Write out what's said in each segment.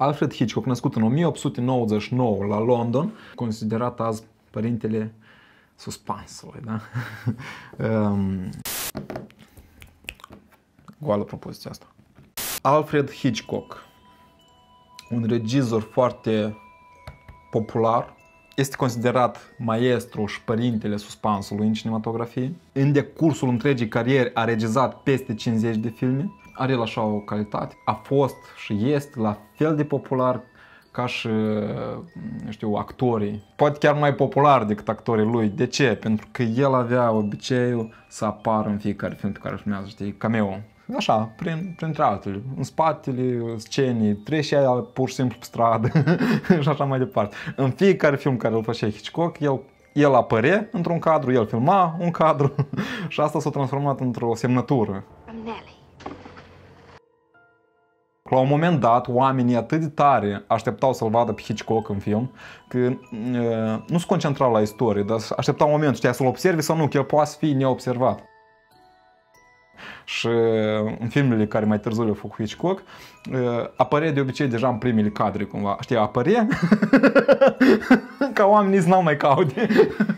Alfred Hitchcock, născut în 1899 la London, considerat azi părintele suspansului, da? Ehm, goală propoziția asta. Alfred Hitchcock, un regizor foarte popular, este considerat maestru și părintele suspansului în cinematografie. În decursul întregii carieri a regizat peste 50 de filme are el așa o calitate. A fost și este la fel de popular ca și, știu, actorii. Poate chiar mai popular decât actorii lui. De ce? Pentru că el avea obiceiul să apară în fiecare film pe care își urmează, știi, cameo. Așa, prin, printre altele, în spatele scenii, trecea pur și simplu pe stradă și așa mai departe. În fiecare film care îl făcea Hitchcock, el el apare într-un cadru, el filma un cadru și asta s-a transformat într-o semnătură. I'm Nelly că la un moment dat oamenii atât de tare așteptau să-l vadă pe Hitchcock în film, că e, uh, nu se concentrau la istorie, dar așteptau momentul, știa să-l observi sau nu, că el poate fi neobservat. Și uh, în filmele care mai târziu le au făcut Hitchcock, uh, apărea de obicei deja în primele cadre cumva. Știi, apărea ca oamenii să n-au mai caute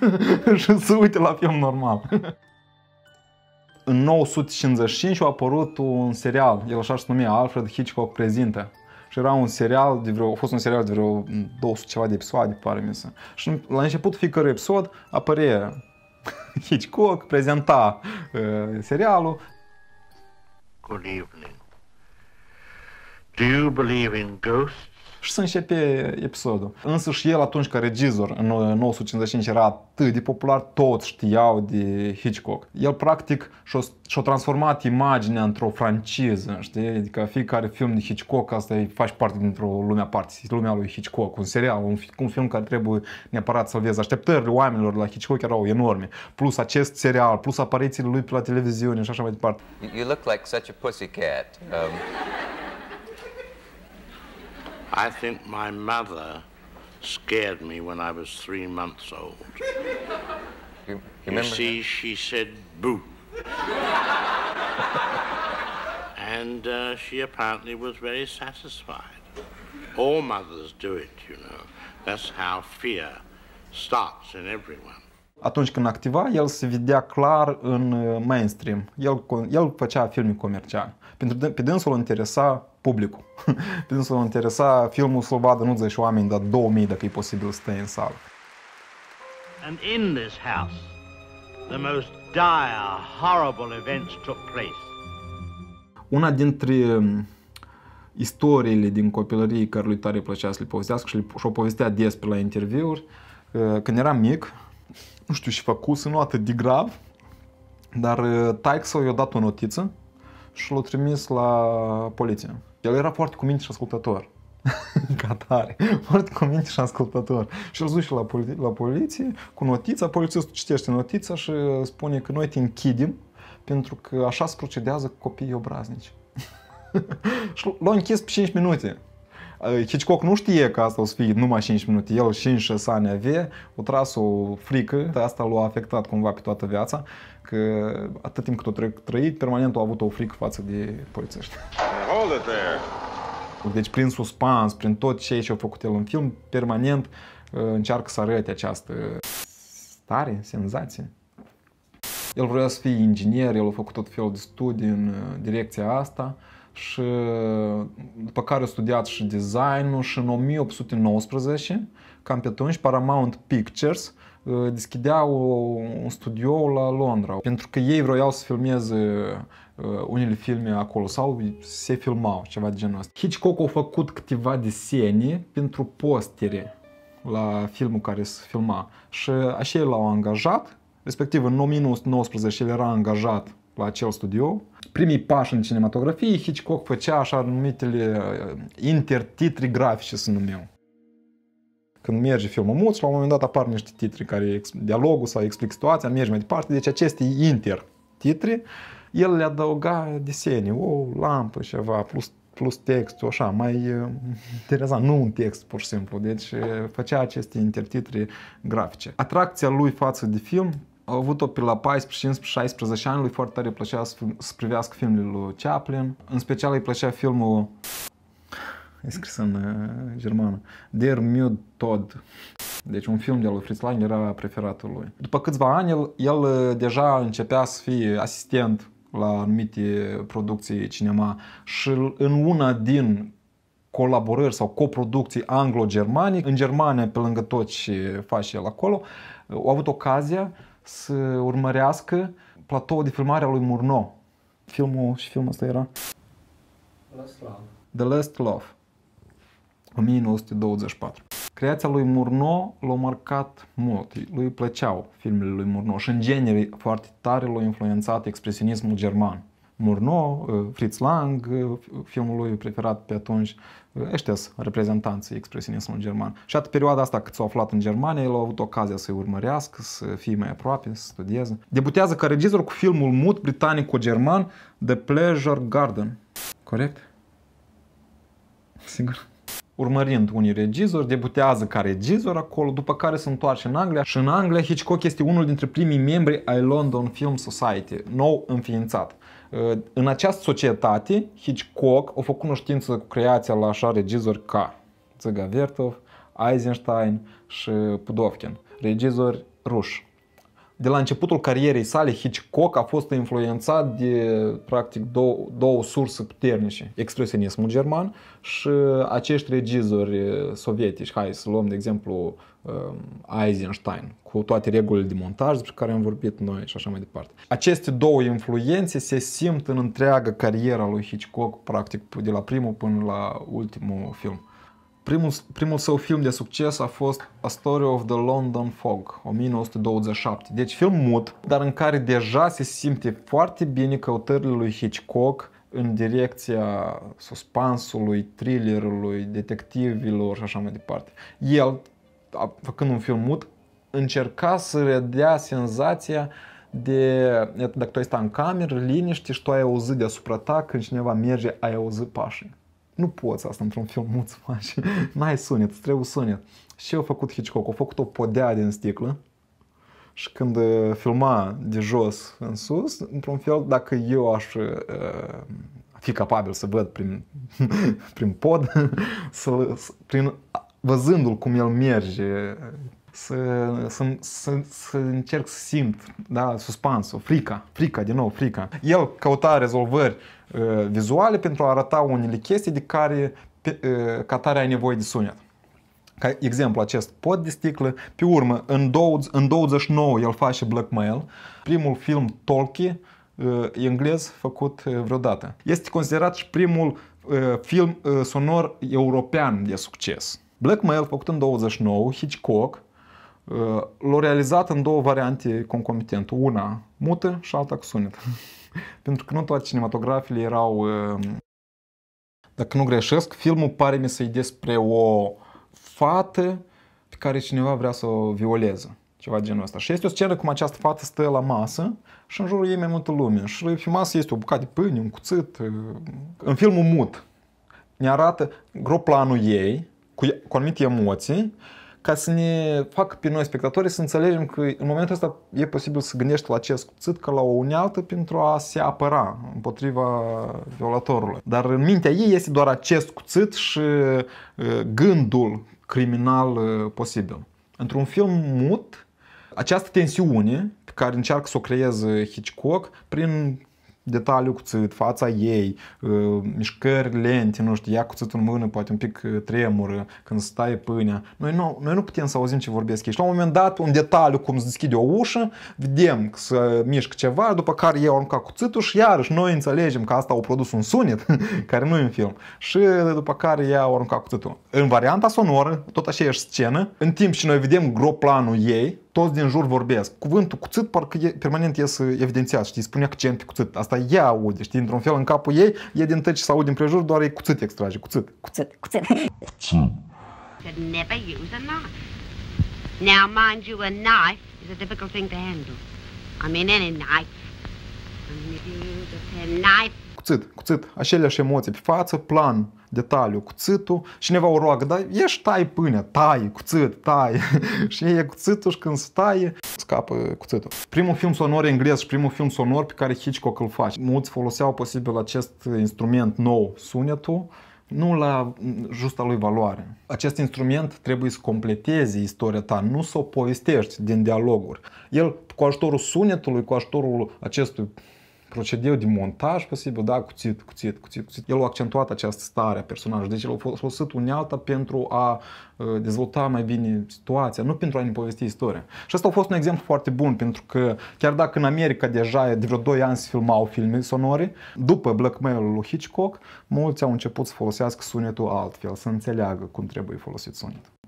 și să uite la film normal. în 955 a apărut un serial, el așa se numea, Alfred Hitchcock prezintă. Și era un serial de vreo, a fost un serial de vreo 200 ceva de episoade, pare mi se. Și la început fiecărui episod apare Hitchcock, prezenta uh, serialul. Good evening. Do you believe in ghosts? și să începe episodul. Însă și el atunci ca regizor în 1955 era atât de popular, toți știau de Hitchcock. El practic și-a, și-a transformat imaginea într-o franciză, știi? Adică fiecare film de Hitchcock, asta îi faci parte dintr-o lume aparte, lumea lui Hitchcock, un serial, un, un film care trebuie neapărat să-l vezi. Așteptările oamenilor la Hitchcock erau enorme. Plus acest serial, plus aparițiile lui pe la televiziune și așa mai departe. You look like such a pussycat. Um... I think my mother scared me when I was three months old. You, you, you see, that? she said boo. and uh, she apparently was very satisfied. All mothers do it, you know. That's how fear starts in everyone. Atunci când activa, el se vedea clar în uh, mainstream. El, el făcea filme comerciale. Pentru, pe dânsul interesa publicul. pe dânsul interesa filmul să vadă nu zeci oameni, dar 2000 dacă e posibil să stai în sală. And in this house, the most dire, horrible events took place. Una dintre um, istoriile din copilărie care lui tare plăcea să le povestească și o povestea des pe la interviuri, uh, când eram mic, nu știu și făcut, nu atât de grav, dar uh, taic i-a dat o notiță și l-a trimis la poliție. El era foarte cuminte și ascultător. Catare. Foarte cuminte și ascultător. Și îl duce la, poli- la poliție cu notița, polițistul citește notița și spune că noi te închidem pentru că așa se procedează copiii obraznici. și l-a închis pe 5 minute. Ă, Hitchcock nu știe că asta o să fie numai 5 minute, el 5-6 ani avea, o tras o frică, asta l-a afectat cumva pe toată viața că atât timp cât o trăit, permanent au avut o frică față de polițiști. Hold it there. Deci prin suspans, prin tot ce și-au făcut el în film, permanent uh, încearcă să arăte această stare, senzație. El vrea să fie inginer, el a făcut tot felul de studii în uh, direcția asta și uh, după care a studiat și designul și în 1819, cam pe atunci, Paramount Pictures deschideau un studio la Londra, pentru că ei vroiau să filmeze unele filme acolo sau se filmau, ceva de genul ăsta. Hitchcock a făcut câteva desene pentru postere la filmul care se filma și așa l-au angajat, respectiv în 1919 el era angajat la acel studio. Primii pași în cinematografie, Hitchcock făcea așa numitele intertitri grafice, se numeau când merge filmul mult, și la un moment dat apar niște titri care dialogul sau explic situația, mergi mai departe, deci aceste inter titri, el le adăuga desenii, o lampă, ceva, plus, plus textul, așa, mai uh, interesant, nu un text pur și simplu, deci uh, făcea aceste intertitri grafice. Atracția lui față de film a avut-o pe la 14, 15, 16 ani, lui foarte tare plăcea să, să privească filmul lui Chaplin, în special îi plăcea filmul e scris în uh, germană. Der Müd Tod. Deci un film de-al lui Fritz Lang era preferatul lui. După câțiva ani, el, el uh, deja începea să fie asistent la anumite producții cinema și în una din colaborări sau coproducții anglo-germanic, în Germania, pe lângă tot ce face el acolo, uh, au avut ocazia să urmărească platoul de filmare al lui Murnau. Filmul și filmul ăsta era? Last Love. The Last Love. 1924. Creația lui Murnau l-a marcat mult, lui plăceau filmele lui Murnau și în genere foarte tare l-a influențat expresionismul german. Murnau, uh, Fritz Lang, uh, filmul lui preferat pe atunci, uh, ăștia sunt reprezentanții expresionismului german. Și atât perioada asta cât s-au aflat în Germania, el a avut ocazia să-i urmărească, să fie mai aproape, să studieze. Debutează ca regizor cu filmul mut britanico-german The Pleasure Garden. Corect? Sigur urmărind unii regizori, debutează ca regizor acolo, după care se întoarce în Anglia și în Anglia Hitchcock este unul dintre primii membri ai London Film Society, nou înființat. Uh, în această societate, Hitchcock a făcut cunoștință cu creația la așa regizori ca Țigavertov, Eisenstein și Pudovkin, regizori ruși de la începutul carierei sale, Hitchcock a fost influențat de practic două, două surse puternice, expresionismul german și uh, acești regizori uh, sovietici. Hai să luăm de exemplu uh, Eisenstein, cu toate regulile de montaj despre care am vorbit noi și așa mai departe. Aceste două influențe se simt în întreaga cariera lui Hitchcock, practic de la primul până la ultimul film primul, primul său film de succes a fost A Story of the London Fog, 1927. Deci film mut, dar în care deja se simte foarte bine căutările lui Hitchcock în direcția suspansului, thrillerului, detectivilor și așa mai departe. El, făcând un film mut, încerca să redea senzația de, dacă tu ai sta în cameră, liniște și tu ai auzit deasupra ta când cineva merge, ai auzit pașii nu poți asta într-un filmuț faci. N-ai sunet, trebuie sunet. Și ce a făcut Hitchcock? A făcut o podea din sticlă și când uh, filma de jos în sus, într-un fel, dacă eu aș uh, fi capabil să văd prin, prin pod, să, prin, văzându-l cum el merge să, să, să, să încerc să simt da, suspansul, frica, frica, din nou, frica. El căuta rezolvări uh, vizuale pentru a arăta unele chestii de care pe, uh, ca ai nevoie de sunet. Ca exemplu, acest pod de sticlă. Pe urmă, în, 20, în 29 el face Blackmail, primul film Tolkien uh, englez făcut uh, vreodată. Este considerat și primul uh, film uh, sonor european de succes. Blackmail făcut în 29, Hitchcock, l-au realizat în două variante concomitent. Una mută și alta cu sunet. Pentru că nu toate cinematografiile erau... Um, dacă nu greșesc, filmul pare mi să-i despre o fată pe care cineva vrea să o violeze. Ceva genul ăsta. Și este o scenă cum această fată stă la masă și în jurul ei mai multă lume. Și pe masă este o bucată de pâine, un cuțit. Uh, în filmul mut ne arată groplanul ei cu, cu anumite emoții ca să ne facă pe noi spectatorii să înțelegem că în momentul ăsta e posibil să gândești la acest cuțit ca la o unealtă pentru a se apăra împotriva violatorului. Dar în mintea ei este doar acest cuțit și uh, gândul criminal uh, posibil. Într-un film mut, această tensiune pe care încearcă să o creeze Hitchcock prin detaliu cuțit, fața ei, uh, mișcări lente, nu știu, ia cuțitul în mână, poate un pic uh, tremură când stai pâinea. Noi nu, noi nu putem să auzim ce vorbesc ei. Și la un moment dat, un detaliu, cum se deschide o ușă, vedem că se mișcă ceva, după care ei au aruncat cuțitul și iarăși noi înțelegem că asta au produs un sunet care nu e în film. Și după care ea au aruncat cuțitul. În varianta sonoră, tot așa e scenă, în timp ce noi vedem groplanul ei, toți din jur vorbesc. Cuvântul cuțit parcă e, permanent ies uh, evidențiat, știi, spune accent pe cuțit. Asta ea aude, știi, într-un fel în capul ei, e din tăci sau din prejur, doar e cuțit extrage, cuțit. Cuțit, cuțit. cuțit. Now, mind you, a knife is a difficult thing to handle. I mean, any knife. I mean, if you use a knife... Cuțit, cuțit, aceleași emoții, pe față, plan, detaliu cuțitul. Cineva o roagă, dar ești tai pâine, tai cuțit, tai. și e cuțitul și când se taie, scapă cuțitul. Primul film sonor englez și primul film sonor pe care Hitchcock îl face. Mulți foloseau posibil acest instrument nou, sunetul, nu la justa lui valoare. Acest instrument trebuie să completeze istoria ta, nu să o povestești din dialoguri. El, cu ajutorul sunetului, cu ajutorul acestui procedeu de montaj posibil, da, cuțit, cuțit, cuțit, cuțit. El a accentuat această stare a personajului, deci el a folosit unealta pentru a uh, dezvolta mai bine situația, nu pentru a ne povesti istoria. Și asta a fost un exemplu foarte bun, pentru că chiar dacă în America deja de vreo 2 ani se filmau filme sonore, după blackmail-ul lui Hitchcock, mulți au început să folosească sunetul altfel, să înțeleagă cum trebuie folosit sunetul.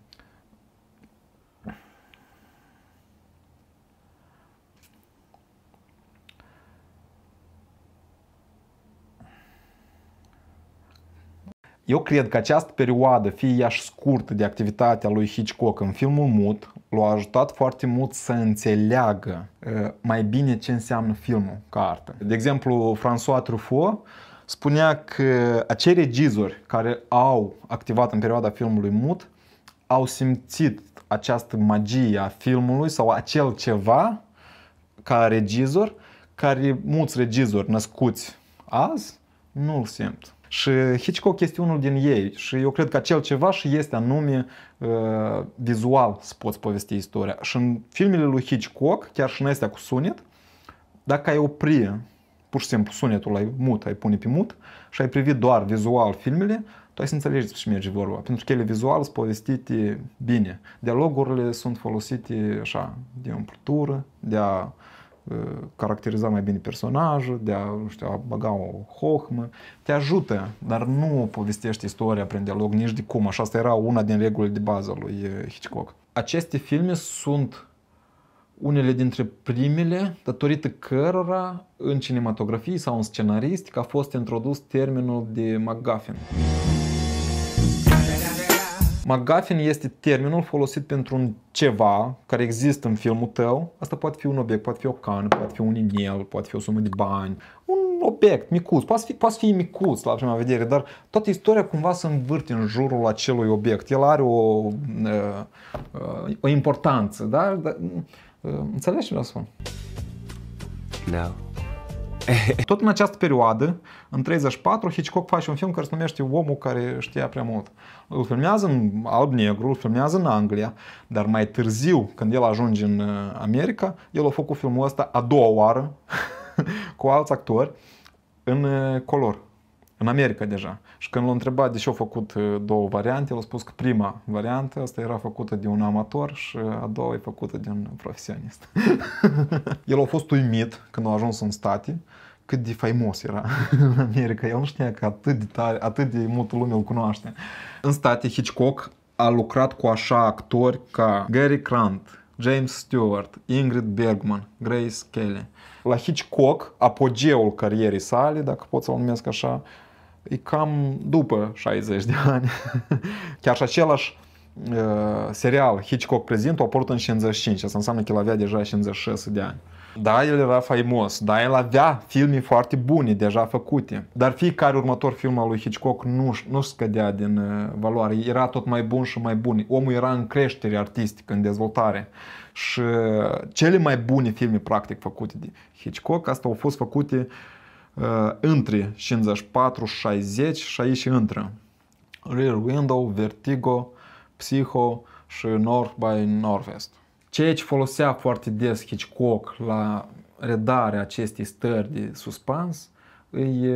Eu cred că această perioadă, fie ea și scurtă de activitatea lui Hitchcock în filmul mut, l-a ajutat foarte mult să înțeleagă uh, mai bine ce înseamnă filmul ca artă. De exemplu, François Truffaut spunea că acei regizori care au activat în perioada filmului mut au simțit această magie a filmului sau acel ceva ca regizor care mulți regizori născuți azi nu-l simt. Și Hitchcock este unul din ei și eu cred că acel ceva și este anume uh, vizual să poți povesti istoria. Și în filmele lui Hitchcock, chiar și în astea cu sunet, dacă ai opri pur și simplu sunetul ai mut, ai pune pe mut și ai privit doar vizual filmele, tu ai să înțelegi despre ce merge vorba, pentru că ele vizual sunt povestite bine. Dialogurile sunt folosite așa, de umplutură, de a Uh, caracteriza mai bine personajul, de a, nu știu, a băga o hohmă. Te ajută, dar nu povestește istoria prin dialog nici de cum. Așa asta era una din regulile de bază lui uh, Hitchcock. Aceste filme sunt unele dintre primele datorită cărora în cinematografie sau în scenaristică a fost introdus termenul de MacGuffin. MacGuffin este termenul folosit pentru un ceva care există în filmul tău. Asta poate fi un obiect, poate fi o cană, poate fi un inel, poate fi o sumă de bani, un obiect micuț, poate fi, poate fi micuț la prima vedere, dar toată istoria cumva se învârte în jurul acelui obiect. El are o, uh, uh, o importanță, da? Uh, înțelegi ce vreau să spun? Now, da. Tot în această perioadă, în 34, Hitchcock face un film care se numește Omul care știa prea mult. Îl filmează în alb-negru, îl filmează în Anglia, dar mai târziu, când el ajunge în uh, America, el a făcut filmul ăsta a doua oară cu alți actori în uh, color în America deja. Și când l-a întrebat de ce au făcut uh, două variante, el a spus că prima variantă, asta era făcută de un amator și a doua e făcută de un profesionist. el a fost uimit când a ajuns în state cât de faimos era în America. El nu știa că atât de tare, atât de mult lume îl cunoaște. În state, Hitchcock a lucrat cu așa actori ca Gary Grant, James Stewart, Ingrid Bergman, Grace Kelly. La Hitchcock, apogeul carierei sale, dacă pot să-l numesc așa, e cam după 60 de ani. Chiar și același uh, serial Hitchcock prezint a apărut în 55, asta înseamnă că el avea deja 56 de ani. Da, el era faimos, da, el avea filme foarte bune deja făcute, dar fiecare următor film al lui Hitchcock nu, nu scădea din uh, valoare, era tot mai bun și mai bun. Omul era în creștere artistică, în dezvoltare și uh, cele mai bune filme practic făcute de Hitchcock, asta au fost făcute uh, Uh, între 54, 60 și aici intră. Rear Window, Vertigo, Psycho și North by Northwest. Ceea ce folosea foarte des Hitchcock la redarea acestei stări de suspans e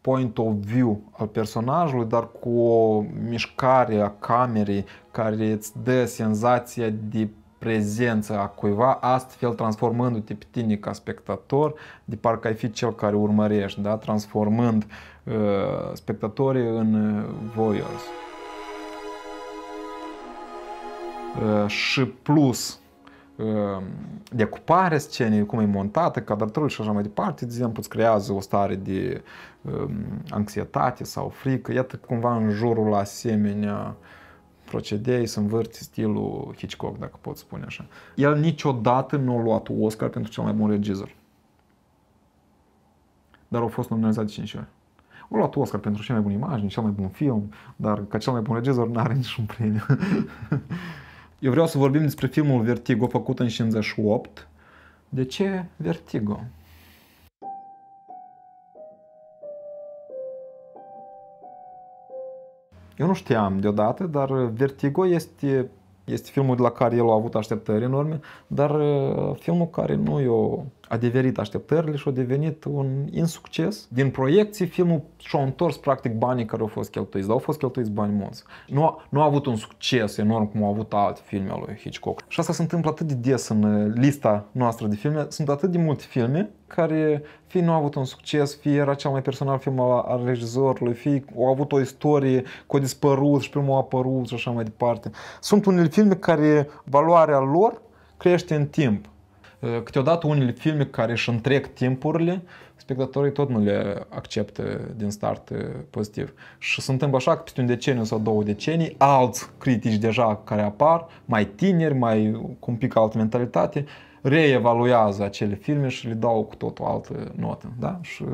point of view al personajului, dar cu o mișcare a camerei care îți dă senzația de prezență a cuiva, astfel transformându-te pe tine ca spectator, de parcă ai fi cel care urmărești, da? transformând uh, spectatorii în uh, voyeurs. Uh, și plus, uh, decupare scenei, cum e montată, cadratură și așa mai departe, de exemplu, îți creează o stare de uh, anxietate sau frică. Iată cumva în jurul asemenea uh, procedei să învârți stilul Hitchcock, dacă pot spune așa. El niciodată nu a luat Oscar pentru cel mai bun regizor. Dar au fost nominalizat de 5 ori. A luat Oscar pentru cea mai bună imagine, cel mai bun film, dar ca cel mai bun regizor nu are niciun premiu. Eu vreau să vorbim despre filmul Vertigo făcut în 58. De ce Vertigo? Eu nu știam deodată, dar Vertigo este, este filmul de la care el a avut așteptări enorme, dar uh, filmul care nu eu adeverit așteptările și a devenit un insucces. Din proiecții, filmul și-a întors practic banii care au fost cheltuiți, dar au fost cheltuiți bani mulți. Nu a, nu a avut un succes enorm cum au avut alte filme ale lui Hitchcock. Și asta se întâmplă atât de des în uh, lista noastră de filme. Sunt atât de multe filme care fie nu a avut un succes, fie era cel mai personal film al, al regizorului, fie au avut o istorie cu a dispărut și primul a apărut și așa mai departe. Sunt unele filme care valoarea lor crește în timp Э, câteodată unele filme care își întrec timpurile, spectatorii tot nu le acceptă din start eh, pozitiv. Și se întâmplă așa că peste un deceniu sau două decenii, alți critici deja care apar, mai tineri, mai cu un pic altă mentalitate, reevaluează acele filme și le dau cu totul altă notă. Da? Și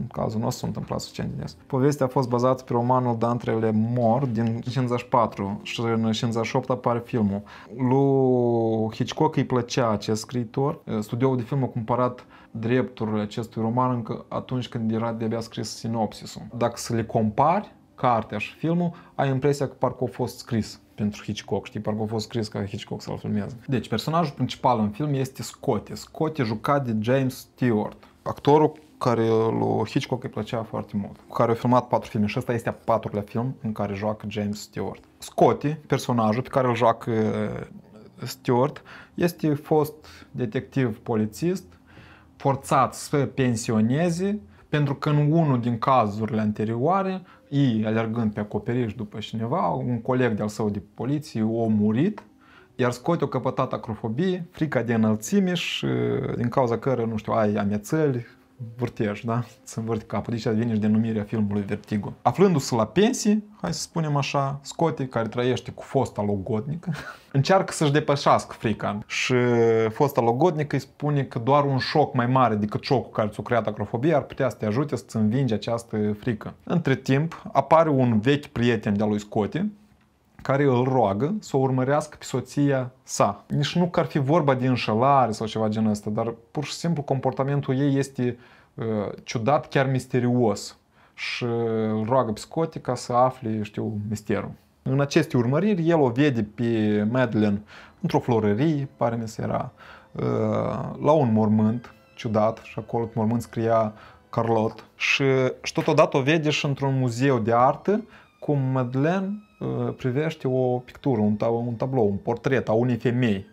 în cazul nostru s-a întâmplat suficient de des. Povestea a fost bazată pe romanul Le Mor din 54 și în 58 apare filmul. Lui Hitchcock îi plăcea acest scriitor. Studioul de film a cumpărat drepturile acestui roman încă atunci când era de-abia scris sinopsisul. Dacă să le compari, cartea și filmul, ai impresia că parcă a fost scris pentru Hitchcock, știi, parcă a fost scris ca Hitchcock să-l filmeze. Deci, personajul principal în film este Scotty. Scotty jucat de James Stewart, actorul care lui Hitchcock îi plăcea foarte mult, cu care a filmat patru filme și ăsta este a patrulea film în care joacă James Stewart. Scotty, personajul pe care îl joacă uh, Stewart, este fost detectiv polițist, forțat să pensioneze, pentru că în unul din cazurile anterioare, ei alergând pe acoperiș după cineva, un coleg de-al său de poliție a murit, iar scoate o căpătat acrofobie, frica de înălțime și uh, din cauza cără, nu știu, ai amețeli, vârtej, da? Să învârti capul. Deci vine și denumirea filmului Vertigo. Aflându-se la pensie, hai să spunem așa, Scotty, care trăiește cu fosta logodnică, încearcă să-și depășească frica. Și fosta logodnică îi spune că doar un șoc mai mare decât șocul care ți-a creat acrofobia ar putea să te ajute să-ți învingi această frică. Între timp, apare un vechi prieten de-a lui Scotty, care îl roagă să o urmărească pe soția sa. Nici nu că ar fi vorba de înșelare sau ceva genul ăsta, dar pur și simplu comportamentul ei este ciudat, chiar misterios și îl roagă pe Scotty ca să afle, știu, misterul. În aceste urmăriri, el o vede pe Madeleine într-o florărie, pare mi se era, la un mormânt ciudat și acolo pe mormânt scria Carlot și, și totodată o vede și într-un muzeu de artă cum Madeleine privește o pictură, un, un tablou, un portret a unei femei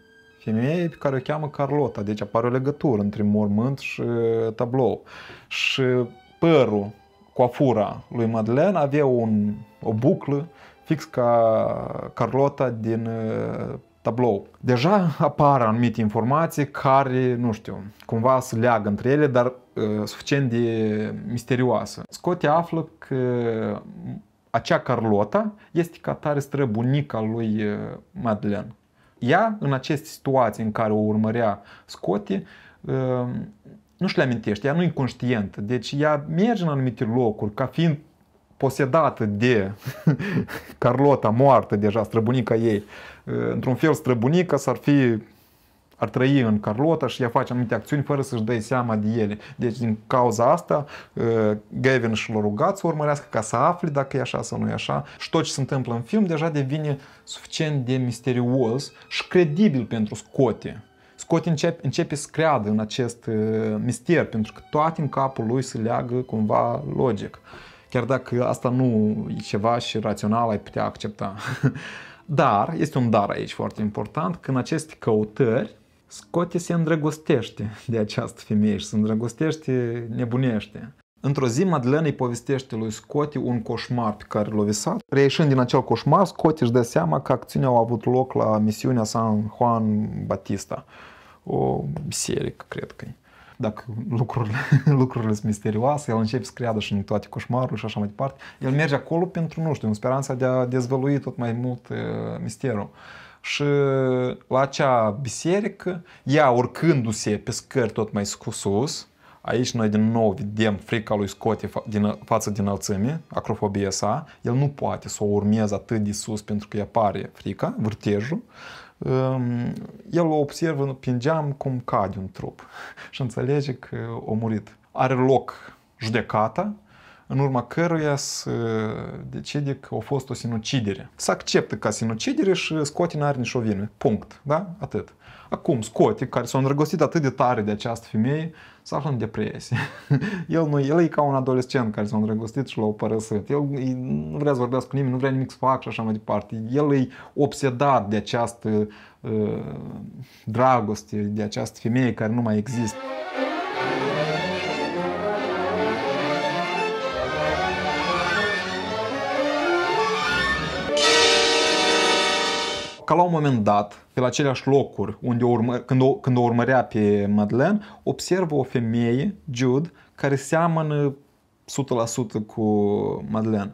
femeie pe care o cheamă Carlota. Deci apare o legătură între mormânt și uh, tablou. Și părul, coafura lui Madeleine avea un, o buclă fix ca Carlota din uh, tablou. Deja apar anumite informații care, nu știu, cumva se leagă între ele, dar uh, suficient de misterioasă. Scotia află că acea Carlota este ca tare străbunica lui uh, Madeleine ea, în aceste situații în care o urmărea Scotty, uh, nu și le amintește, ea nu e conștientă. Deci ea merge în anumite locuri ca fiind posedată de Carlota moartă deja, străbunica ei. Uh, într-un fel străbunica s-ar fi ar trăi în Carlota și ea face anumite acțiuni fără să-și dă seama de ele. Deci din cauza asta, uh, Gavin și l-a rugat să urmărească ca să afle dacă e așa sau nu e așa și tot ce se întâmplă în film deja devine suficient de misterios și credibil pentru Scottie. Scott începe, începe să creadă în acest uh, mister, pentru că toate în capul lui se leagă cumva logic. Chiar dacă asta nu e ceva și rațional ai putea accepta. Dar, este un dar aici foarte important, că în aceste căutări Scotty se îndrăgostește de această femeie și se îndrăgostește nebunește. Într-o zi, Madeleine îi povestește lui Scotty un coșmar pe care l-a visat. Reieșind din acel coșmar, Scotty își dă seama că acțiunea au avut loc la misiunea San Juan Batista. O biserică, cred că dacă lucrurile, lucrurile sunt misterioase, el începe să creadă și în toate coșmarurile și așa mai departe. El merge acolo pentru, nu știu, în speranța de a dezvălui tot mai mult uh, misterul și la acea biserică, ea urcându-se pe scări tot mai sus, aici noi din nou vedem frica lui scotie din, față din înălțime, acrofobia sa, el nu poate să o urmeze atât de sus pentru că îi apare frica, vârtejul, el o observă prin geam cum cade un trup și înțelege că a murit. Are loc judecata, în urma căruia să decide că a fost o sinucidere. Să acceptă ca sinucidere și Scotti n-are nicio vină. Punct. Da? Atât. Acum, Scotti, care s-a îndrăgostit atât de tare de această femeie, s-a aflat în depresie. el, nu, el e ca un adolescent care s-a îndrăgostit și l-a părăsit. El nu vrea să vorbească cu nimeni, nu vrea nimic să facă și așa mai departe. El e obsedat de această uh, dragoste, de această femeie care nu mai există. ca la un moment dat, pe la aceleași locuri unde o urmă, când, o, când o urmărea pe Madeleine, observă o femeie, Jude, care seamănă 100% cu Madeleine.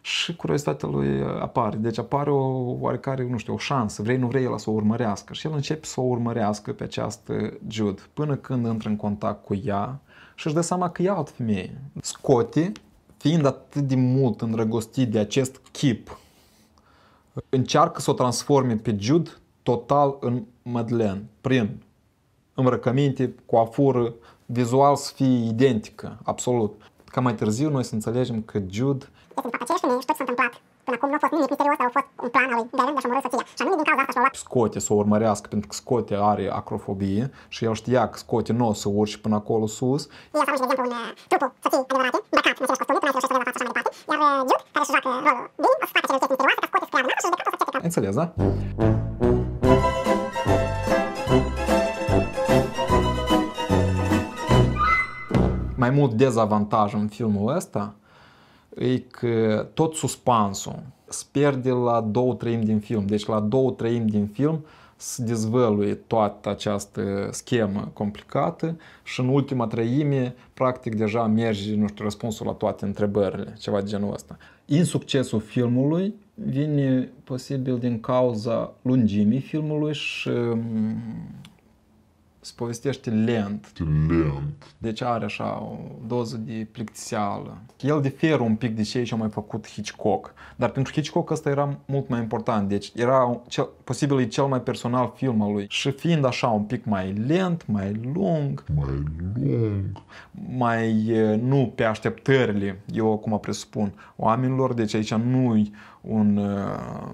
Și curiozitatea lui apare. Deci apare o oarecare, nu știu, o șansă. Vrei, nu vrei, el să o urmărească. Și el începe să o urmărească pe această Jude, până când intră în contact cu ea și își dă seama că e altă femeie. Scotty, fiind atât de mult îndrăgostit de acest chip încearcă să o transforme pe Jude total în Madeleine, prin îmbrăcăminte, coafură, vizual să fie identică, absolut. Ca mai târziu noi să înțelegem că Jude... Este deci, după aceeași femei și tot s-a întâmplat. Până acum nu a fost nimic misterios, dar a fost un plan al lui Darren de a-și omorâ soția. Și anume din cauza asta și-a luat... Scote să o urmărească, pentru că Scote are acrofobie și el știa că Scote nu o să urci până acolo sus. Ea s-a de exemplu, în uh, trupul soției adevărate, îmbrăcat în același costum, până la fel și așa mai departe, iar uh, Jude, care își joacă rolul înțeles, da? Mai mult dezavantaj în filmul ăsta e că tot suspansul se pierde la două treimi din film. Deci la două treimi din film se dezvăluie toată această schemă complicată și în ultima treime, practic, deja merge nu știu, răspunsul la toate întrebările, ceva de genul ăsta. Insuccesul filmului vine posibil din cauza lungimii filmului și um, se povestește lent. Lent. Deci are așa o doză de plictiseală. El diferă un pic de cei ce a mai făcut Hitchcock. Dar pentru Hitchcock ăsta era mult mai important. Deci era cel, posibil e cel mai personal film al lui. Și fiind așa un pic mai lent, mai lung, mai lung, mai nu pe așteptările, eu acum presupun, oamenilor, deci aici nu-i un... Uh,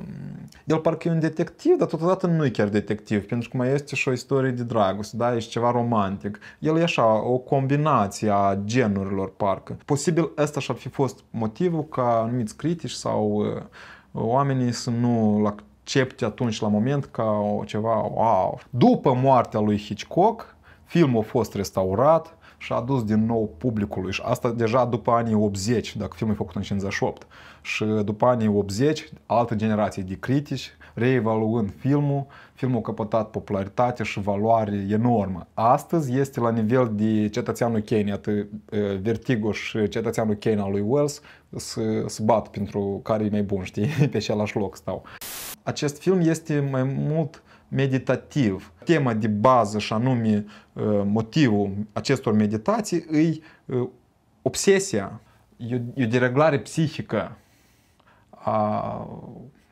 el parcă e un detectiv, dar totodată nu e chiar detectiv, pentru că mai este și o istorie de dragoste, da? ești ceva romantic. El e așa, o combinație a genurilor, parcă. Posibil ăsta și-ar fi fost motivul ca anumiți critici sau uh, oamenii să nu-l accepte atunci la moment ca o, ceva wow. După moartea lui Hitchcock, filmul a fost restaurat, și a adus din nou publicului și asta deja după anii 80, dacă filmul e făcut în 58 și după anii 80, altă generație de critici, reevaluând filmul, filmul a căpătat popularitate și valoare enormă. Astăzi este la nivel de cetățeanul Kane, atât Vertigo și cetățeanul Kane al lui Wells să, să bat pentru care e mai bun, știi, pe același loc stau. Acest film este mai mult meditativ. Tema de bază și anume motivul acestor meditații îi obsesia, e o, e o dereglare psihică a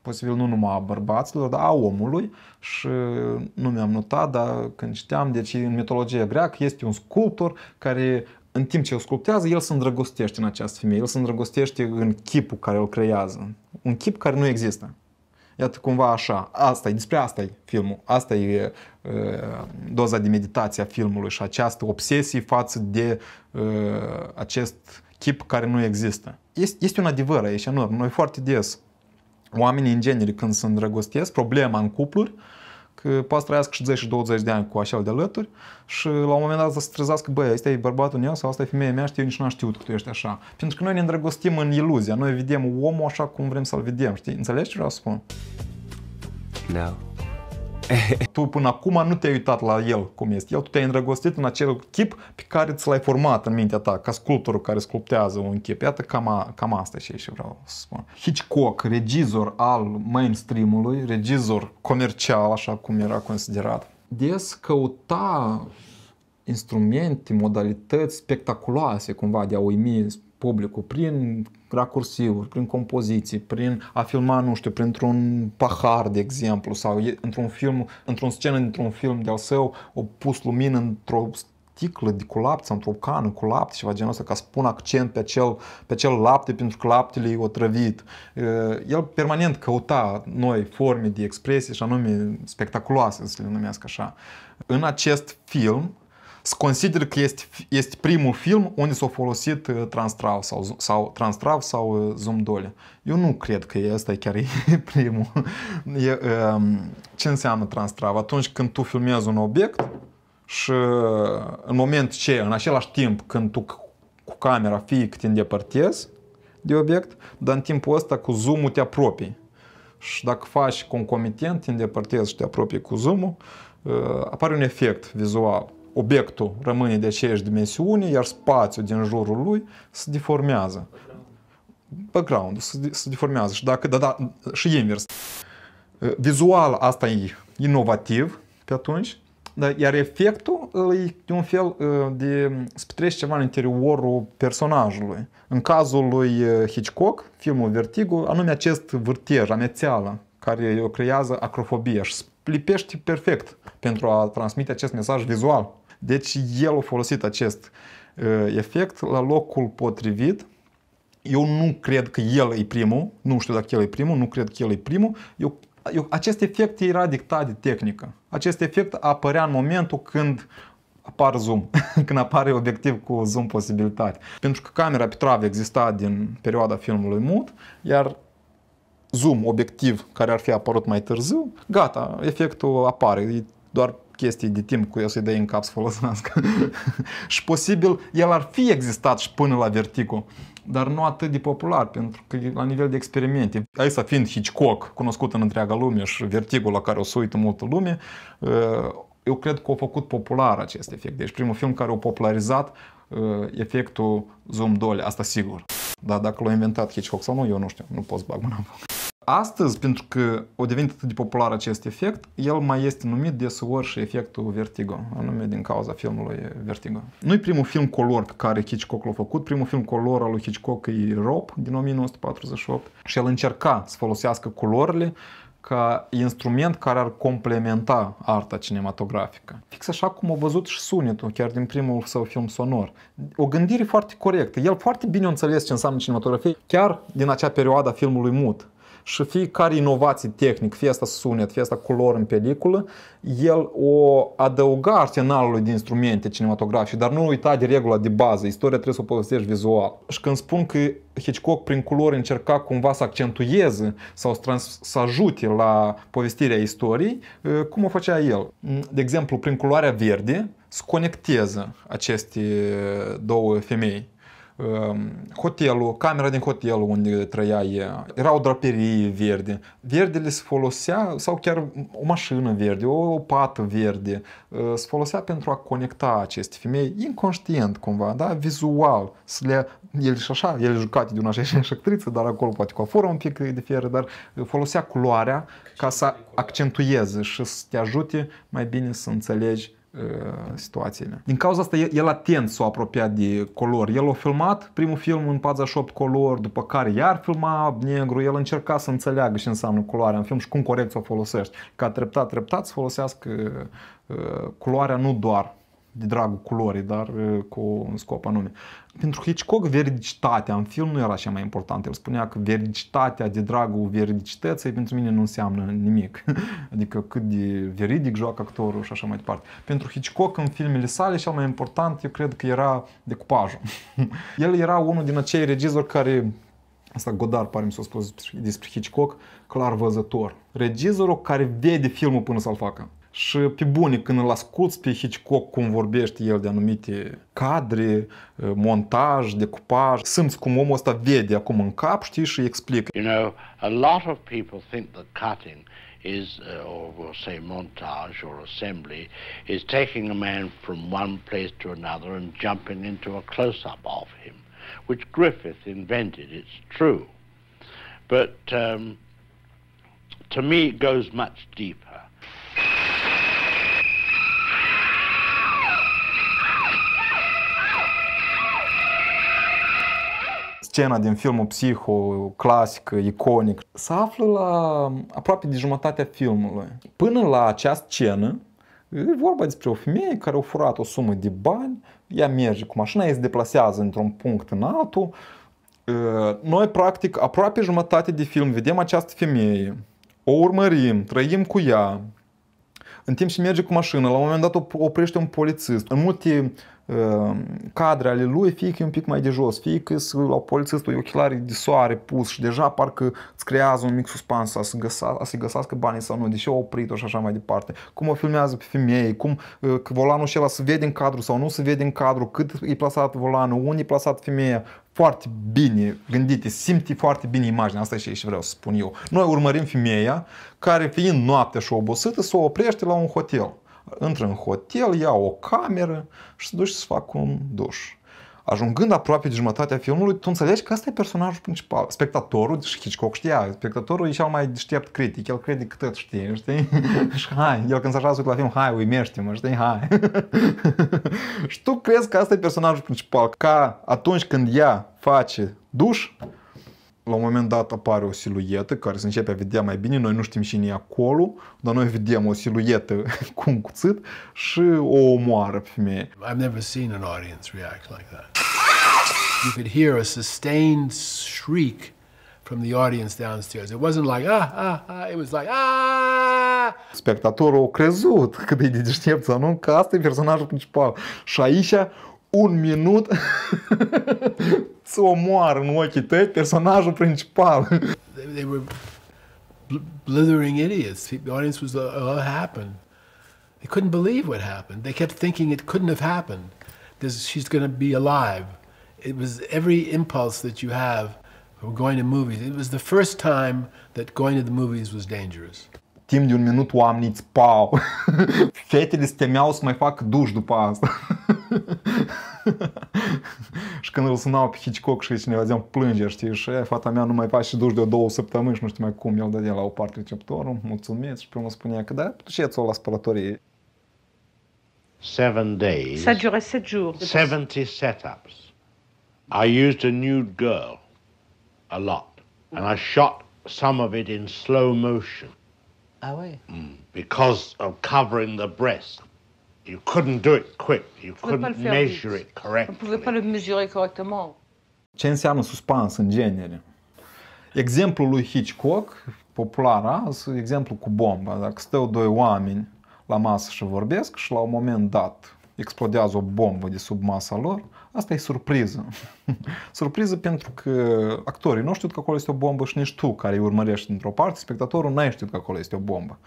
posibil nu numai a bărbaților, dar a omului și nu mi-am notat, dar când citeam, deci în mitologia greacă este un sculptor care în timp ce o sculptează, el se îndrăgostește în această femeie, el se îndrăgostește în chipul care îl creează, un chip care nu există. Iată cumva așa, asta e, despre asta e filmul, asta e e doza de meditație a filmului și această obsesie față de e, acest chip care nu există. Este, este un adevăr aici nu? Noi foarte des, oamenii în genere, când se îndrăgostesc, problema în cupluri, că poate să trăiască și 10 și 20 de ani cu așa de alături și la un moment dat să se trezească, băi, ăsta e bărbatul meu sau asta e femeia mea și eu nici n-am știut că tu ești așa. Pentru că noi ne îndrăgostim în iluzia, noi vedem omul așa cum vrem să-l vedem, știi? Înțelegi ce vreau să spun? Da. No. tu până acum nu te-ai uitat la el cum este. El tu te-ai îndrăgostit în acel chip pe care ți l-ai format în mintea ta, ca sculptorul care sculptează un chip. Iată, cam, a, cam asta și și vreau să spun. Hitchcock, regizor al mainstream-ului, regizor comercial, așa cum era considerat, des căuta instrumente, modalități spectaculoase cumva de a uimi publicul prin racursiuri, prin compoziții, prin a filma, nu știu, printr-un pahar, de exemplu, sau într-un film, într-un scenă dintr-un film de-al său, o pus lumină într-o sticlă de cu lapte sau într-o cană cu lapte, ceva genul ăsta, ca să pun accent pe acel, pe acel lapte, pentru că laptele e otrăvit. El permanent căuta noi forme de expresie și anume spectaculoase, să le numesc așa. În acest film, consideră că este, este primul film unde s-a folosit uh, Transtrav sau, sau Transtrav sau uh, zoom Dolly. Eu nu cred că ăsta e chiar e primul. E, um, ce înseamnă Transtrav? Atunci când tu filmezi un obiect și uh, în moment ce, în același timp când tu cu camera fie cât te îndepărtezi de obiect, dar în timpul ăsta cu zoom-ul te apropii. Și dacă faci concomitent, te îndepărtezi și te apropii cu zoom-ul, apare un efect vizual obiectul rămâne de aceeași dimensiune, iar spațiul din jurul lui se deformează. Background se, se deformează și, dacă, da, da, și invers. Uh, vizual asta e inovativ pe atunci, da, iar efectul e de un fel uh, de să ceva în interiorul personajului. În cazul lui uh, Hitchcock, filmul Vertigo, anume acest vârtej, amețeală, care o creează acrofobie și lipește perfect pentru a transmite acest mesaj vizual. Deci el a folosit acest uh, efect la locul potrivit. Eu nu cred că el e primul, nu știu dacă el e primul, nu cred că el e primul. Eu, eu, acest efect era dictat de tehnică. Acest efect apărea în momentul când apar zoom, când apare obiectiv cu zoom posibilitate. Pentru că camera Petrav exista din perioada filmului mut, iar zoom obiectiv care ar fi apărut mai târziu, gata, efectul apare, e doar chestii de timp cu el să-i dai în cap să folosească. și posibil el ar fi existat și până la Vertigo, dar nu atât de popular, pentru că la nivel de experimente. să fiind Hitchcock, cunoscut în întreaga lume și Vertigo la care o să uită multă lume, eh, eu cred că a făcut popular acest efect. Deci primul film care a popularizat eh, efectul Zoom Dolly, asta sigur. Dar dacă l-a inventat Hitchcock sau nu, eu nu știu, nu pot să bag mâna Astăzi, pentru că o devenit atât de popular acest efect, el mai este numit deseori și efectul Vertigo, anume din cauza filmului Vertigo. nu e primul film color pe care Hitchcock l-a făcut, primul film color al lui Hitchcock e Rope din 1948 și el încerca să folosească culorile ca instrument care ar complementa arta cinematografică. Fix așa cum a văzut și sunetul, chiar din primul său film sonor. O gândire foarte corectă. El foarte bine a înțeles ce înseamnă cinematografie, chiar din acea perioadă a filmului mut și fiecare inovație tehnic, fie asta sunet, fie asta culor în peliculă, el o adăuga arsenalului de instrumente cinematografice, dar nu uita de regula de bază, istoria trebuie să o povestești vizual. Și când spun că Hitchcock prin culori încerca cumva să accentueze sau să ajute la povestirea istoriei, ă, cum o făcea el? De exemplu, prin culoarea verde, se conectează aceste două femei Ehm, hotelul, camera din hotelul unde trăia ea, erau draperii verde, verdele se folosea, sau chiar o mașină verde, o, o pată verde, eh, se folosea pentru a conecta aceste femei inconștient cumva, da, vizual, să le, ele și așa, ele jucate de una și așa actriță, dar acolo poate cu aforă un pic diferă, dar eh, folosea culoarea ca să accentueze și să te ajute mai bine să înțelegi Uh, situațiile. Din cauza asta el atent s-a apropiat de color. El a filmat primul film în 48 color, după care iar filma negru, el încerca să înțeleagă ce înseamnă culoarea în film și cum corect să o folosești. Ca treptat, treptat să folosească uh, culoarea nu doar de dragul culorii, dar cu un scop anume. Pentru Hitchcock veridicitatea în film nu era cea mai importantă. El spunea că veridicitatea de dragul veridicității pentru mine nu înseamnă nimic. Adică cât de veridic joacă actorul și așa mai departe. Pentru Hitchcock în filmele sale cel mai important eu cred că era decupajul. El era unul din acei regizori care Asta Godard pare mi s-a spus despre Hitchcock, clar văzător. Regizorul care vede filmul până să-l facă. Și pe bune, când îl asculti pe Hitchcock cum vorbește el de anumite cadre, eh, montaj, decupaj, simți cum omul ăsta vede acum în cap, știi, și explică. You know, a lot of people think that cutting is, eh, or we'll say montage or assembly, is taking a man from one place to another and jumping into a close-up of him, which Griffith invented, it's true. But um, to me it goes much deeper. scena din filmul Psiho, clasic, iconic, se află la mm, aproape de jumătatea filmului. Până la acea scenă, e vorba despre o femeie care a furat o sumă de bani, ea merge cu mașina, ea se deplasează într-un punct în altul. Noi, practic, aproape jumătate de film vedem această femeie, o urmărim, trăim cu ea, în timp ce merge cu mașina, la un moment dat oprește un polițist. În multe Ehm, cadre ale lui, fie că e un pic mai de jos, fie că la polițistul e ochelari de soare pus și deja parcă îți creează un mic suspans să se găsa, să găsească banii sau nu, de ce au oprit-o și așa mai departe, cum o filmează pe femeie, cum eh, că volanul acela se vede în cadru sau nu se vede în cadru, cât e plasat volanul, unde e plasat femeia, foarte bine gândite, simte foarte bine imaginea, asta e și vreau să spun eu. Noi urmărim femeia care fiind noaptea și obosită, se s-o oprește la un hotel intră în hotel, ia o cameră și se duce să facă un duș. Ajungând aproape de jumătatea filmului, tu înțelegi că asta e personajul principal. Spectatorul, și Hitchcock știa, spectatorul e cel mai deștept critic, el crede că tot știe, știi? și hai, el când s-așa la film, hai, uimește-mă, știi, hai. și tu crezi că asta e personajul principal, ca atunci când ea face duș, la un moment dat apare o siluetă care se începe a vedea mai bine, noi nu știm cine e acolo, dar noi vedem o siluetă cu un cuțit și o omoară pe femeie. I've never seen an audience react like that. You could hear a sustained shriek from the audience downstairs. It wasn't like, ah, ah, ah, it was like, ah! Spectatorul a crezut cât e de deștept să nu, că asta e personajul principal. Și aici un minut să omoară în ochii tăi personajul principal. They, they were blithering idiots. The audience was, oh, what happened. They couldn't believe what happened. They kept thinking it couldn't have happened. This, she's going to be alive. It was every impulse that you have from going to movies. It was the first time that going to the movies was dangerous. timp de un minut oamenii îți pau. Fetele se temeau să mai fac duș după asta. și când îl sunau pe Hitchcock și cineva ziceam plângeri, știi, și fata mea nu mai face duș de două săptămâni și nu știu mai cum, el dădea la o parte receptorul, mulțumesc și pe urmă spunea că da, Și ți o la spălătorie. Seven days. Ça durait sept jours. Seventy setups. I used a nude girl a lot. And I shot some of it in slow motion. Ah oui. Mm. Because of covering the breast. You couldn't do it quick. You couldn't measure it correctly. Nu puteai pas le mesurer correctement. Ce înseamnă suspans în genere? Exemplul lui Hitchcock, popular azi, exemplu cu bomba. Dacă stau doi oameni la masă și vorbesc și la un moment dat explodează o bombă de sub masa lor, Asta e surpriză. surpriză pentru că actorii nu știu că acolo este o bombă și nici tu care îi urmărești într-o parte, spectatorul nu știu că acolo este o bombă.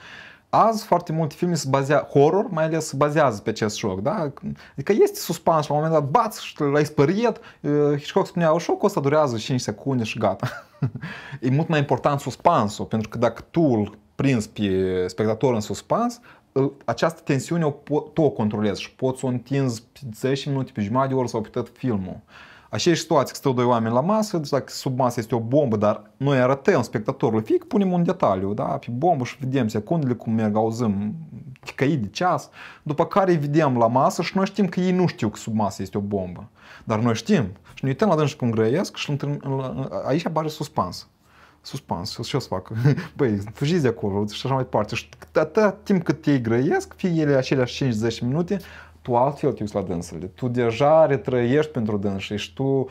Azi foarte multe filme se bazează, horror mai ales se bazează pe acest șoc, da? Adică este suspans la un moment dat, bați și l-ai spăriet, uh, Hitchcock spunea, șocul ăsta durează 5 secunde și gata. e mult mai important suspansul, pentru că dacă tu îl prins pe spectatorul în suspans, această tensiune o po- tu o controlezi și poți să o întinzi 10 minute pe jumătate de oră sau pe tot filmul. Aceeași situație, că stau doi oameni la masă, deci dacă sub masă este o bombă, dar noi arătăm spectatorului că punem un detaliu, da, pe bombă și vedem secundele cum merg, auzim ticăi de ceas, după care îi vedem la masă și noi știm că ei nu știu că sub masă este o bombă. Dar noi știm și ne uităm la dânsul cum grăiesc și aici apare suspans suspans, ce să fac? Băi, fugiți de acolo și așa mai departe. Și atâta timp cât ei grăiesc, fie ele aceleași 5-10 minute, tu altfel te uiți la dânsele. Tu deja retrăiești pentru dânsă și tu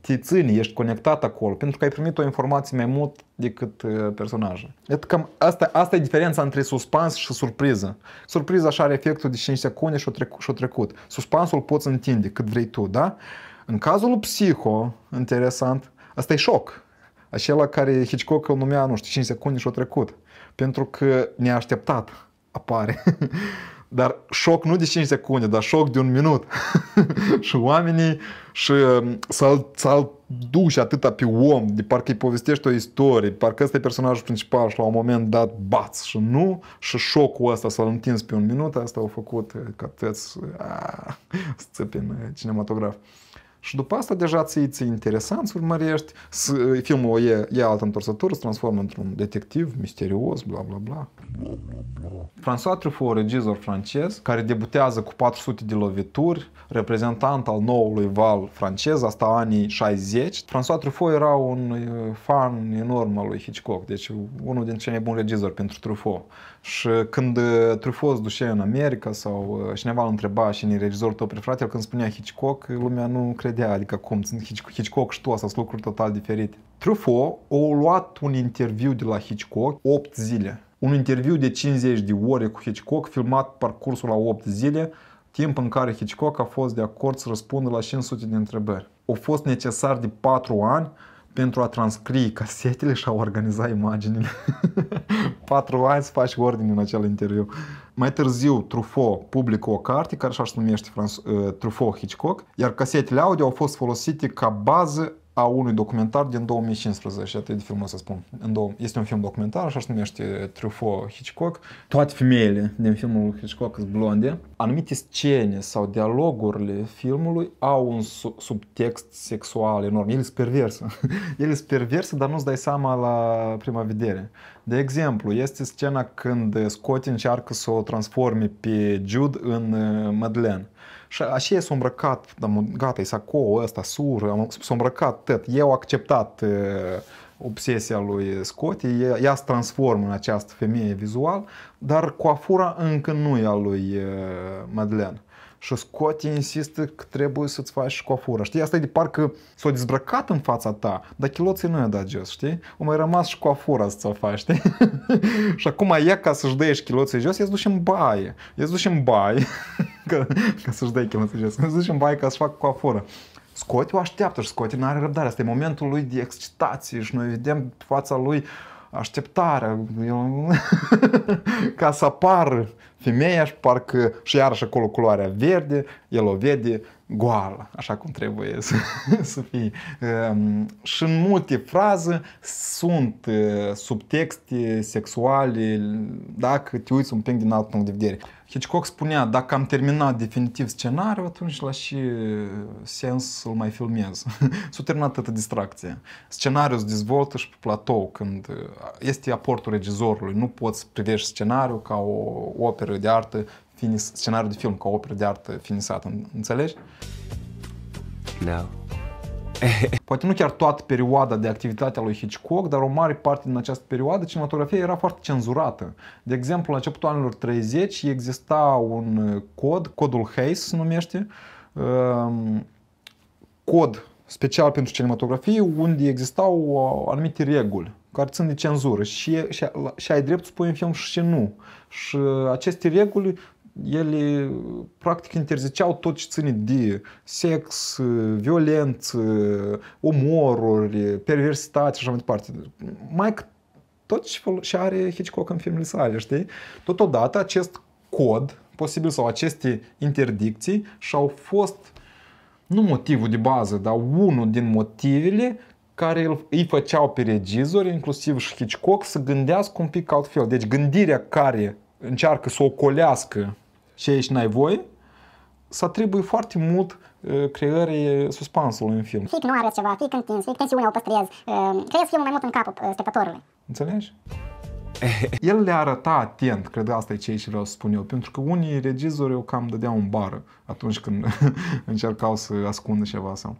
te țini, ești conectat acolo, pentru că ai primit o informație mai mult decât uh, personajul. Iată deci cam asta, asta e diferența între suspans și surpriză. Surpriza așa are efectul de 5 secunde și-o trecut. Și trecut. Suspansul poți întinde cât vrei tu, da? În cazul psiho, interesant, asta e șoc acela care Hitchcock îl numea, nu știu, 5 secunde și-o trecut, pentru că neașteptat apare. Dar șoc nu de 5 secunde, dar șoc de un minut. și oamenii și um, să-l, să-l duci atâta pe om, de parcă îi povestești o istorie, parcă ăsta e personajul principal și la un moment dat bați și nu, și șocul ăsta să-l întins pe un minut, asta au făcut uh, ca tăți uh, să țăpi în uh, cinematograf. Și după asta deja ții, ți interesant, să urmărești, filmul e, e altă întorsătură, se transformă într-un detectiv misterios, bla bla bla. François Truffaut, regizor francez, care debutează cu 400 de lovituri, reprezentant al noului val francez, asta anii 60. François Truffaut era un fan enorm al lui Hitchcock, deci unul din cei mai buni regizori pentru Truffaut. Și când uh, Truffaut ducea în America sau uh, cineva îl întreba și în regizorul tău prefrat, el când spunea Hitchcock, lumea nu credea, adică cum, sunt Hitchcock și tu, sunt lucruri total diferite. Truffaut a luat un interviu de la Hitchcock 8 zile. Un interviu de 50 de ore cu Hitchcock, filmat parcursul la 8 zile, timp în care Hitchcock a fost de acord să răspundă la 500 de întrebări. A fost necesar de 4 ani pentru a transcrie casetele și a organiza imaginile. Patru ani să faci ordine în acel interviu. Mai târziu, Truffaut publică o carte care așa se numește uh, Truffaut Hitchcock, iar casetele audio au fost folosite ca bază a unui documentar din 2015, atât de frumos să spun. În două, este un film documentar, așa se numește Truffaut Hitchcock. Toate femeile din filmul Hitchcock sunt blonde. Anumite scene sau dialogurile filmului au un subtext sexual enorm. Ele sunt perverse. Ele sunt perverse, dar nu-ți dai seama la prima vedere. De exemplu, este scena când Scott încearcă să o transforme pe Jude în uh, Madeleine și așa s-a îmbrăcat, gata, e sacou ăsta, sur, s-a îmbrăcat tot. Eu acceptat obsesia lui Scotty, ea se transformă în această femeie vizual, dar coafura încă nu e a lui Madeleine. Și Scotty insistă că trebuie să-ți faci și coafura. Știi, asta e de parcă s-a dezbrăcat în fața ta, dar chiloții nu i-a dat jos, știi? O mai rămas și coafura să-ți o faci, știi? și acum ea ca să-și dăiești chiloții jos, ea se duce în baie. Ea duce în baie. ca, ca să-și dai chemățăgesc. Îmi zicem, baie ca să fac afură. Scoti o așteaptă și Scoti nu are răbdare. Asta e momentul lui de excitație și noi vedem fața lui așteptarea eu... ca să apară femeia și parcă și iarăși acolo culoarea verde, el o vede goală, așa cum trebuie să, să fie. Um, și în multe fraze sunt eh, subtexte sexuale dacă te uiți un pic din alt punct de vedere. Hitchcock spunea, dacă am terminat definitiv scenariul, atunci la și uh, sens să-l mai filmez. S-a terminat toată distracția. Scenariul se dezvoltă și pe platou când uh, este aportul regizorului. Nu poți privești scenariul ca o operă de artă, finis, scenariul de film ca o operă de artă finisată. Înțelegi? Now. Da. Poate nu chiar toată perioada de activitate a lui Hitchcock, dar o mare parte din această perioadă cinematografia era foarte cenzurată. De exemplu, la începutul anilor 30 exista un uh, cod, codul Hayes se numește, um, cod special pentru cinematografie, unde existau uh, anumite reguli care țin de cenzură și, și, și ai dreptul să pui în film și nu. Și uh, aceste reguli ele practic interziceau tot ce ține de sex, violență, omoruri, perversitate și așa mai departe. Mai tot ce are Hitchcock în filmele sale, știi? Totodată acest cod, posibil sau aceste interdicții și-au fost nu motivul de bază, dar unul din motivele care îi făceau pe regizori, inclusiv și Hitchcock, să gândească un pic altfel. Deci gândirea care încearcă să colească și aici n-ai voie, să atribuie foarte mult uh, creării uh, suspansului în film. Fie nu are ceva, fie întins, fie tensiunea o păstrez, uh, creez filmul mai mult în capul spectatorului. Înțelegi? El le arăta atent, cred că asta e ce vreau să spun eu, pentru că unii regizori eu cam dădeau în bară atunci când încercau să ascundă ceva sau...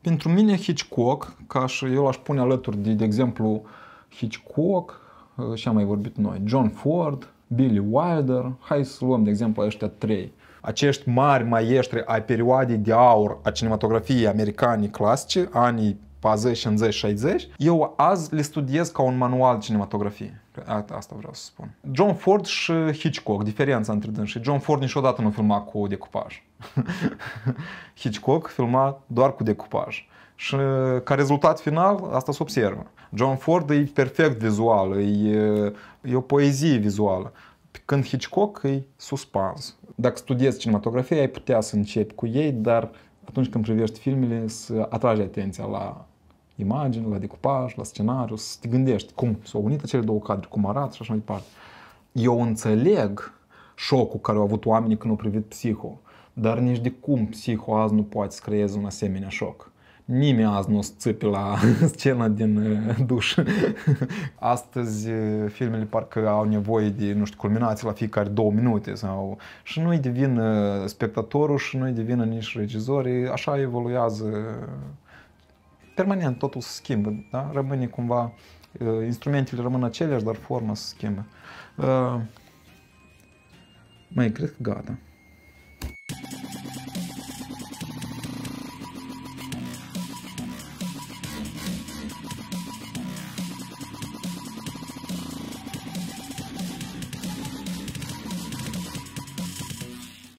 Pentru mine Hitchcock, ca și eu l-aș pune alături de, de exemplu, Hitchcock, și am mai vorbit noi, John Ford, Billy Wilder, hai să luăm de exemplu ăștia trei acești mari maestri ai perioadei de aur a cinematografiei americane clasice, anii 40, 50, 60, eu azi le studiez ca un manual de cinematografie. Asta vreau să spun. John Ford și Hitchcock, diferența între dâns și John Ford niciodată nu filma cu decupaj. Hitchcock filma doar cu decupaj. Și ca rezultat final, asta se observă. John Ford e perfect vizual, e, e o poezie vizuală. Când Hitchcock e suspans. Dacă studiezi cinematografie, ai putea să începi cu ei, dar atunci când privești filmele, să atragi atenția la imagini, la decupaj, la scenariu, să te gândești cum s-au unit acele două cadre, cum arată și așa mai departe. Eu înțeleg șocul care au avut oamenii când au privit Psiho, dar nici de cum Psiho azi nu poate să creeze un asemenea șoc. Nimeni azi nu țipe la scena din uh, duș. Astăzi uh, filmele parcă au nevoie de, nu știu, culminații la fiecare două minute sau... Și nu-i devin uh, spectatorul și nu-i devin nici regizorii. Așa evoluează permanent totul se schimbă, da? rămâne cumva, instrumentele rămân aceleași, dar forma se schimbă. Mai cred că gata.